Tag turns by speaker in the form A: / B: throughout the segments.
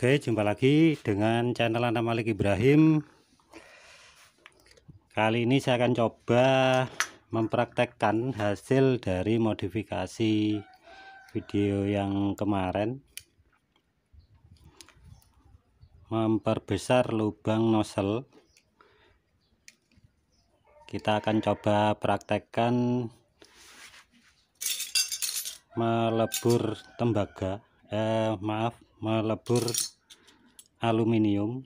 A: Oke, jumpa lagi dengan channel Anda Malik Ibrahim. Kali ini saya akan coba mempraktekkan hasil dari modifikasi video yang kemarin. Memperbesar lubang nozzle. Kita akan coba praktekkan melebur tembaga. Eh, maaf, melebur aluminium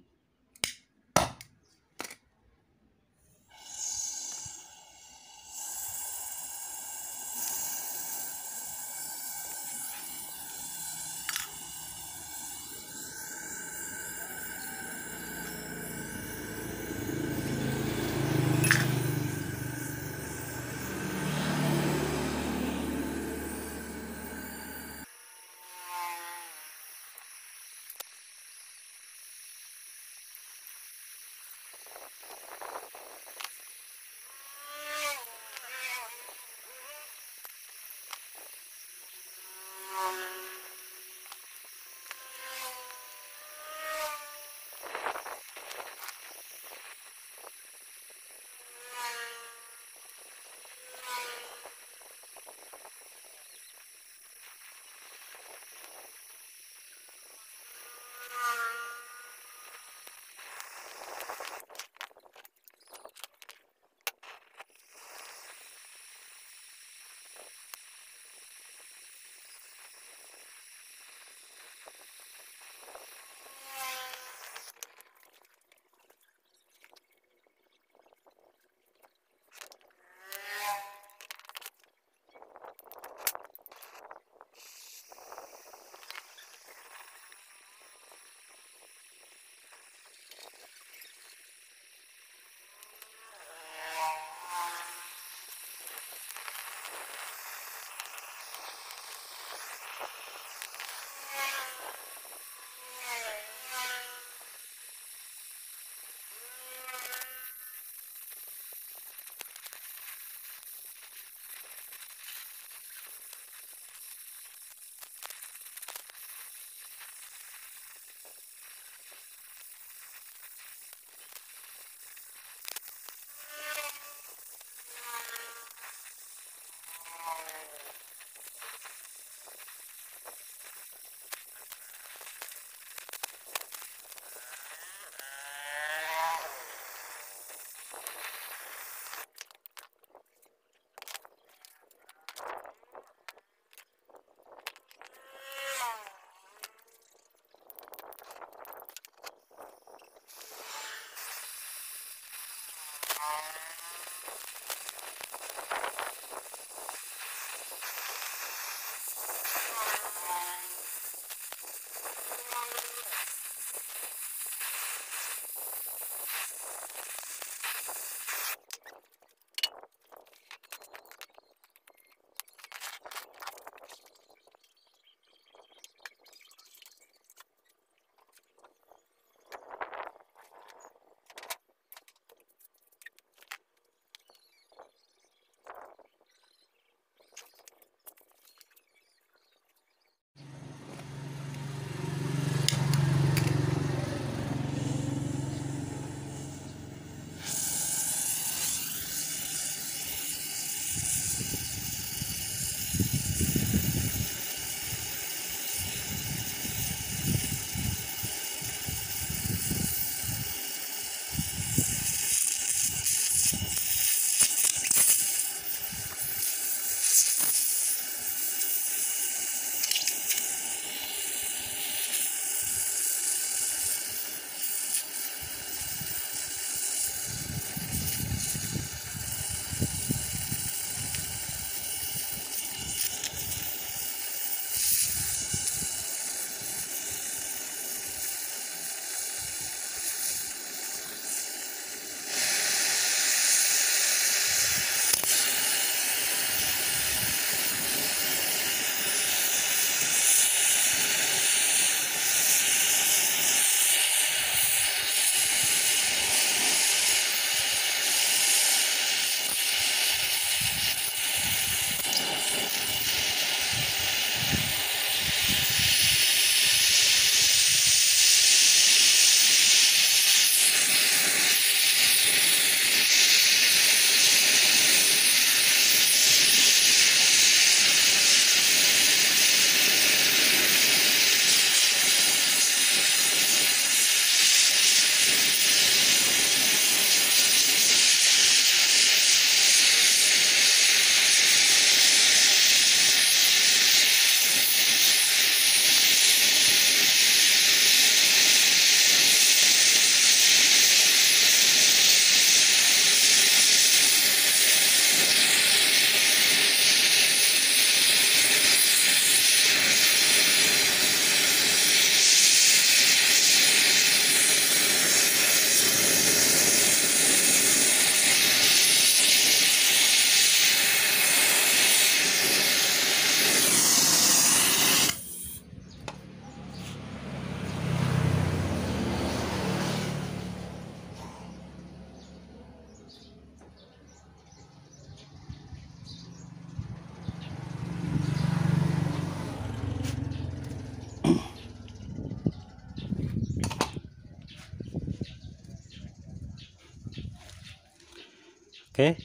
A: Oke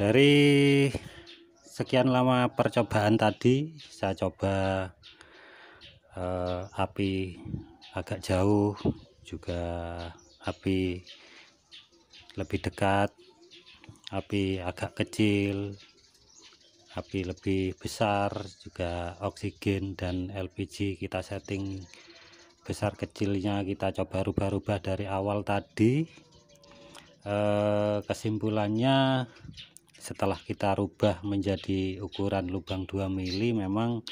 A: dari sekian lama percobaan tadi saya coba eh, api agak jauh juga api lebih dekat api agak kecil api lebih besar juga oksigen dan LPG kita setting besar kecilnya kita coba rubah-rubah dari awal tadi Eh, kesimpulannya setelah kita rubah menjadi ukuran lubang 2 mili memang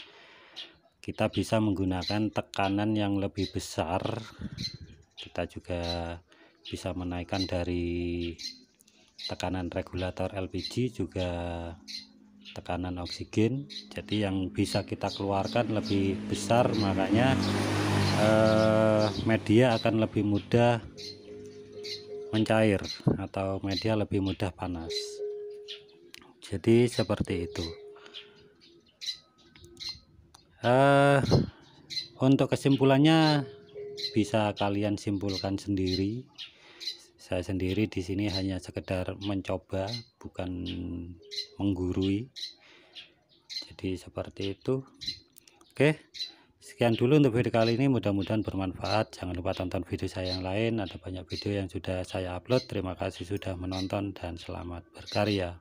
A: kita bisa menggunakan tekanan yang lebih besar kita juga bisa menaikkan dari tekanan regulator LPG juga tekanan oksigen jadi yang bisa kita keluarkan lebih besar makanya eh, media akan lebih mudah mencair atau media lebih mudah panas jadi seperti itu uh, untuk kesimpulannya bisa kalian simpulkan sendiri saya sendiri di sini hanya sekedar mencoba bukan menggurui jadi seperti itu oke okay. Sekian dulu untuk video kali ini, mudah-mudahan bermanfaat. Jangan lupa tonton video saya yang lain, ada banyak video yang sudah saya upload. Terima kasih sudah menonton dan selamat berkarya.